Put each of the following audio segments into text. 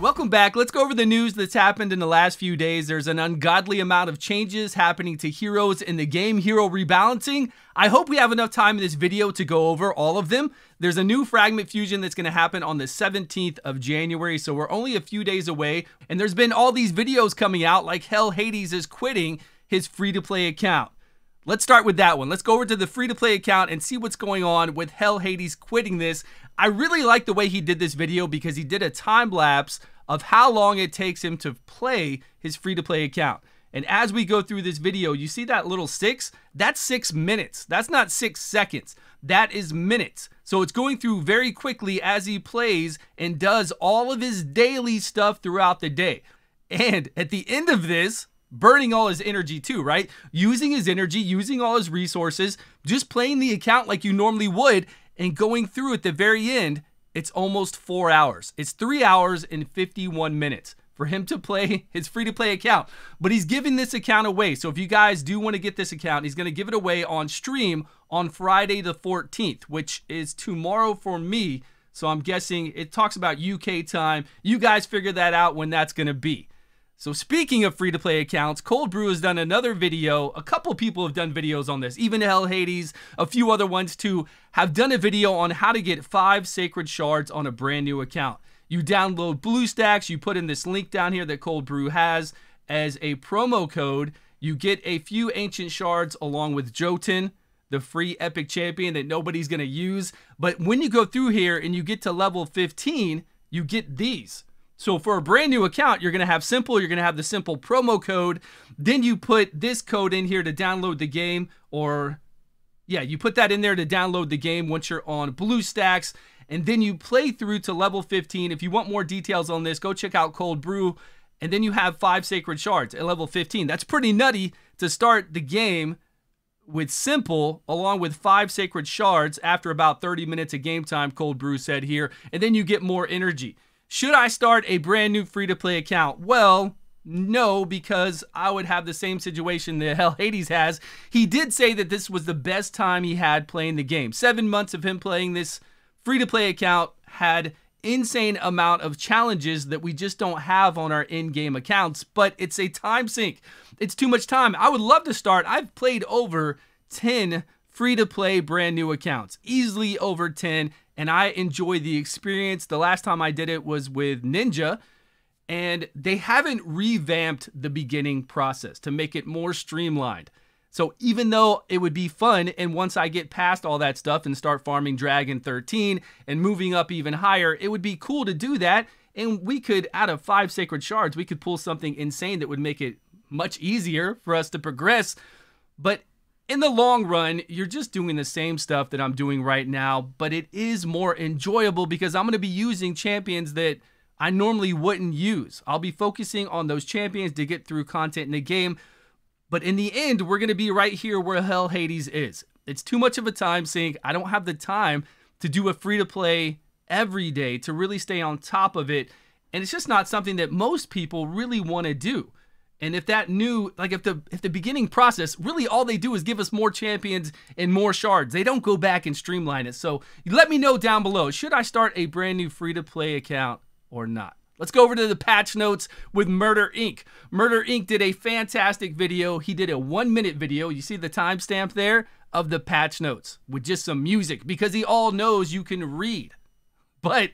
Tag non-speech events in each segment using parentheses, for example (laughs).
Welcome back. Let's go over the news that's happened in the last few days. There's an ungodly amount of changes happening to heroes in the game, hero rebalancing. I hope we have enough time in this video to go over all of them. There's a new fragment fusion that's going to happen on the 17th of January, so we're only a few days away. And there's been all these videos coming out like Hell Hades is quitting his free-to-play account. Let's start with that one. Let's go over to the free-to-play account and see what's going on with Hell Hades quitting this. I really like the way he did this video because he did a time lapse of how long it takes him to play his free-to-play account. And as we go through this video, you see that little six? That's six minutes. That's not six seconds. That is minutes. So it's going through very quickly as he plays and does all of his daily stuff throughout the day. And at the end of this, burning all his energy too, right? Using his energy, using all his resources, just playing the account like you normally would and going through at the very end, it's almost four hours. It's three hours and 51 minutes for him to play (laughs) his free to play account. But he's giving this account away. So if you guys do want to get this account, he's going to give it away on stream on Friday the 14th, which is tomorrow for me. So I'm guessing it talks about UK time. You guys figure that out when that's going to be. So speaking of free-to-play accounts, Cold Brew has done another video. A couple people have done videos on this. Even Hell Hades, a few other ones too, have done a video on how to get five sacred shards on a brand new account. You download BlueStacks, you put in this link down here that Cold Brew has as a promo code. You get a few ancient shards along with Jotun, the free epic champion that nobody's going to use. But when you go through here and you get to level 15, you get these. So for a brand new account, you're going to have simple, you're going to have the simple promo code. Then you put this code in here to download the game or yeah, you put that in there to download the game once you're on BlueStacks and then you play through to level 15. If you want more details on this, go check out Cold Brew and then you have five sacred shards at level 15. That's pretty nutty to start the game with simple along with five sacred shards after about 30 minutes of game time cold brew said here and then you get more energy should I start a brand new free to play account? Well, no, because I would have the same situation that Hell Hades has. He did say that this was the best time he had playing the game. Seven months of him playing this free to play account had insane amount of challenges that we just don't have on our in-game accounts, but it's a time sink. It's too much time. I would love to start. I've played over 10 free to play brand new accounts, easily over 10, and I enjoy the experience. The last time I did it was with Ninja, and they haven't revamped the beginning process to make it more streamlined. So even though it would be fun, and once I get past all that stuff and start farming Dragon 13 and moving up even higher, it would be cool to do that. And we could, out of five sacred shards, we could pull something insane that would make it much easier for us to progress. But in the long run, you're just doing the same stuff that I'm doing right now, but it is more enjoyable because I'm going to be using champions that I normally wouldn't use. I'll be focusing on those champions to get through content in the game, but in the end, we're going to be right here where Hell Hades is. It's too much of a time sink. I don't have the time to do a free to play every day to really stay on top of it. And it's just not something that most people really want to do. And if that new, like if the if the beginning process, really all they do is give us more champions and more shards. They don't go back and streamline it. So let me know down below, should I start a brand new free-to-play account or not? Let's go over to the patch notes with Murder Inc. Murder Inc. did a fantastic video. He did a one minute video. You see the timestamp there of the patch notes with just some music because he all knows you can read. But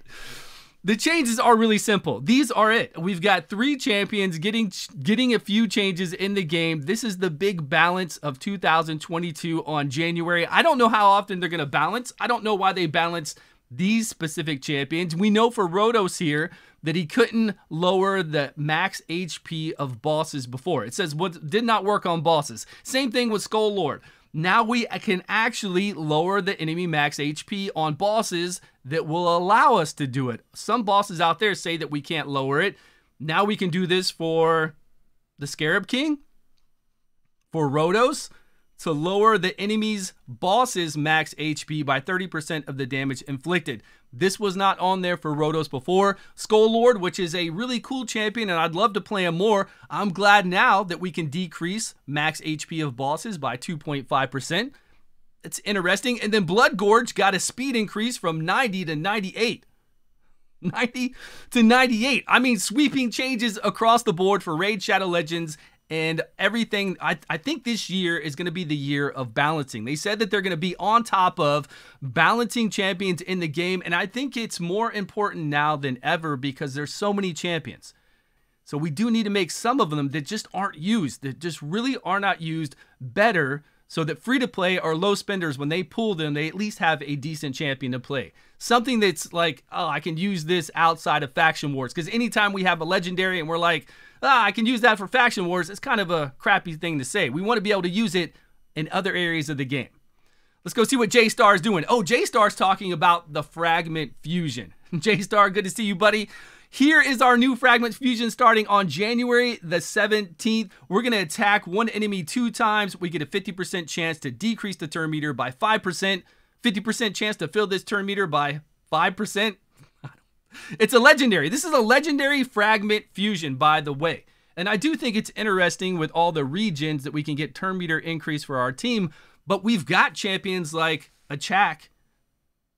the changes are really simple. These are it. We've got three champions getting getting a few changes in the game. This is the big balance of 2022 on January. I don't know how often they're going to balance. I don't know why they balance these specific champions. We know for Rhodos here that he couldn't lower the max HP of bosses before. It says what did not work on bosses. Same thing with Skull Lord now we can actually lower the enemy max HP on bosses that will allow us to do it. Some bosses out there say that we can't lower it. Now we can do this for the Scarab King, for Rhodos, to lower the enemy's boss's max HP by 30% of the damage inflicted. This was not on there for Rotos before. Skull Lord, which is a really cool champion and I'd love to play him more. I'm glad now that we can decrease max HP of bosses by 2.5%. It's interesting. And then Blood Gorge got a speed increase from 90 to 98. (laughs) 90 to 98. I mean, sweeping changes across the board for Raid Shadow Legends and everything. I, I think this year is going to be the year of balancing. They said that they're going to be on top of balancing champions in the game, and I think it's more important now than ever because there's so many champions. So we do need to make some of them that just aren't used, that just really are not used better so that free to play or low spenders, when they pull them, they at least have a decent champion to play. Something that's like, oh, I can use this outside of faction wars. Because anytime we have a legendary and we're like, ah, I can use that for faction wars, it's kind of a crappy thing to say. We want to be able to use it in other areas of the game. Let's go see what J Star is doing. Oh, J Star's talking about the fragment fusion. (laughs) J Star, good to see you, buddy. Here is our new Fragment Fusion starting on January the 17th. We're going to attack one enemy two times. We get a 50% chance to decrease the turn meter by 5%, 50% chance to fill this turn meter by 5%. (laughs) It's a legendary. This is a legendary Fragment Fusion, by the way. And I do think it's interesting with all the regens that we can get turn meter increase for our team, but we've got champions like Achak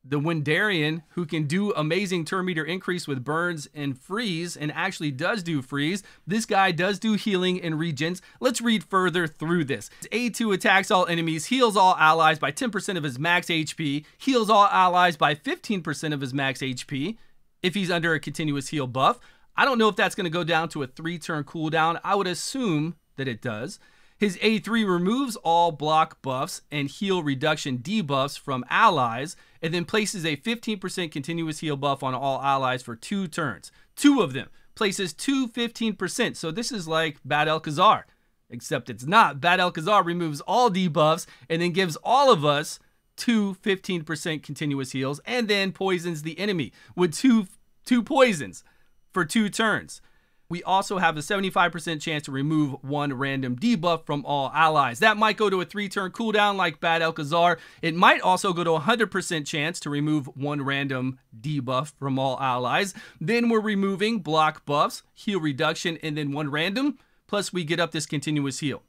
the Windarian, who can do amazing turn meter increase with burns and freeze, and actually does do freeze. This guy does do healing and regens. Let's read further through this. A2 attacks all enemies, heals all allies by 10% of his max HP, heals all allies by 15% of his max HP if he's under a continuous heal buff. I don't know if that's going to go down to a three turn cooldown. I would assume that it does. His A3 removes all block buffs and heal reduction debuffs from allies, and then places a 15% continuous heal buff on all allies for two turns. Two of them. Places two 15%. So this is like Bad Elkazar, except it's not. Bad Elkazar removes all debuffs and then gives all of us two 15% continuous heals and then poisons the enemy with two, two poisons for two turns we also have a 75% chance to remove one random debuff from all allies. That might go to a three turn cooldown like Bad Elkazar. It might also go to 100% chance to remove one random debuff from all allies. Then we're removing block buffs, heal reduction, and then one random. Plus we get up this continuous heal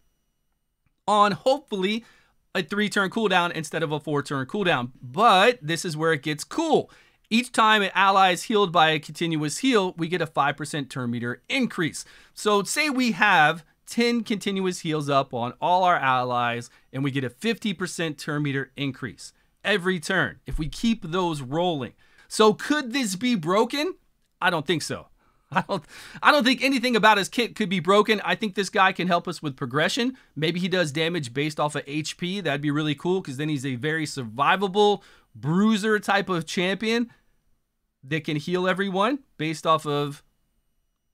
on hopefully a three turn cooldown instead of a four turn cooldown. But this is where it gets cool. Each time an ally is healed by a continuous heal, we get a 5% turn meter increase. So say we have 10 continuous heals up on all our allies and we get a 50% turn meter increase every turn if we keep those rolling. So could this be broken? I don't think so. (laughs) I don't I don't think anything about his kit could be broken. I think this guy can help us with progression. Maybe he does damage based off of HP. That'd be really cool because then he's a very survivable bruiser type of champion that can heal everyone based off of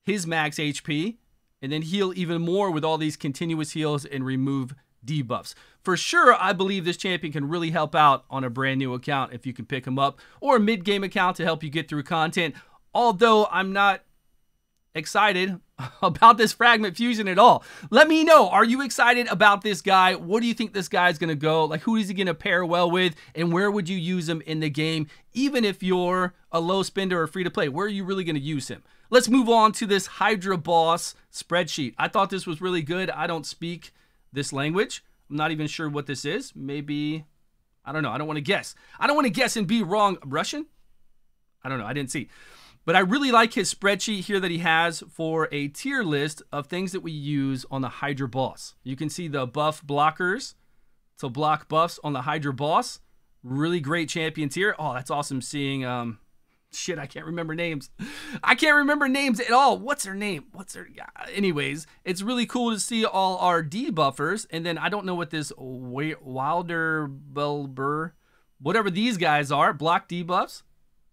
his max HP and then heal even more with all these continuous heals and remove debuffs. For sure, I believe this champion can really help out on a brand new account if you can pick him up or a mid game account to help you get through content. Although I'm not excited (laughs) about this fragment fusion at all. Let me know, are you excited about this guy? What do you think this guy's gonna go? Like who is he gonna pair well with? And where would you use him in the game? Even if you're a low spender or free to play, where are you really gonna use him? Let's move on to this Hydra Boss spreadsheet. I thought this was really good. I don't speak this language. I'm not even sure what this is. Maybe, I don't know. I don't want to guess. I don't want to guess and be wrong. Russian? I don't know. I didn't see. But I really like his spreadsheet here that he has for a tier list of things that we use on the Hydra Boss. You can see the buff blockers to block buffs on the Hydra Boss. Really great champion tier. Oh, that's awesome seeing... Um, shit, I can't remember names. (laughs) I can't remember names at all. What's her name? What's her... Anyways, it's really cool to see all our debuffers. And then I don't know what this Wilder Belber... Whatever these guys are, block debuffs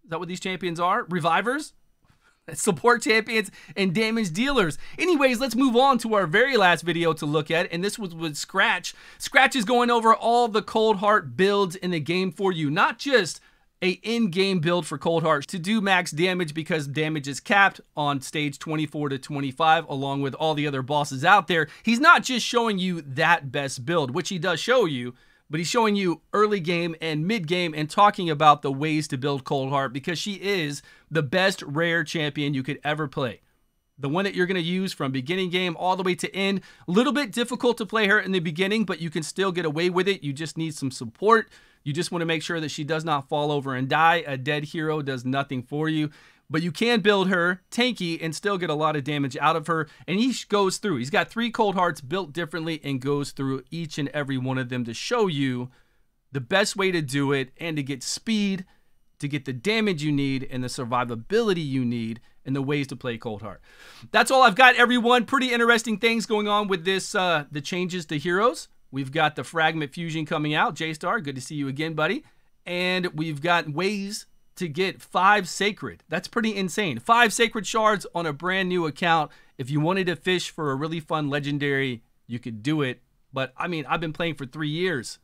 is that what these champions are? Revivers? (laughs) Support champions and damage dealers. Anyways, let's move on to our very last video to look at, and this was with Scratch. Scratch is going over all the Cold Heart builds in the game for you, not just a in-game build for Cold Heart to do max damage because damage is capped on stage 24 to 25 along with all the other bosses out there. He's not just showing you that best build, which he does show you, but he's showing you early game and mid game and talking about the ways to build Cold Heart because she is the best rare champion you could ever play. The one that you're going to use from beginning game all the way to end. A little bit difficult to play her in the beginning, but you can still get away with it. You just need some support. You just want to make sure that she does not fall over and die. A dead hero does nothing for you but you can build her tanky and still get a lot of damage out of her. And he goes through. He's got three cold hearts built differently and goes through each and every one of them to show you the best way to do it and to get speed, to get the damage you need and the survivability you need and the ways to play cold heart. That's all I've got everyone. Pretty interesting things going on with this uh the changes to heroes. We've got the fragment fusion coming out. J-Star, good to see you again, buddy. And we've got ways to get five sacred. That's pretty insane. Five sacred shards on a brand new account. If you wanted to fish for a really fun legendary, you could do it. But I mean, I've been playing for three years.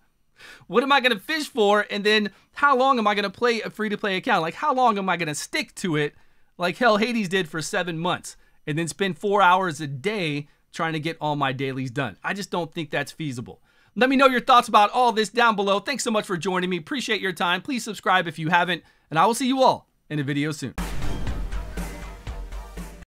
What am I going to fish for? And then how long am I going to play a free to play account? Like, how long am I going to stick to it like Hell Hades did for seven months and then spend four hours a day trying to get all my dailies done? I just don't think that's feasible. Let me know your thoughts about all this down below. Thanks so much for joining me. Appreciate your time. Please subscribe if you haven't and I will see you all in a video soon.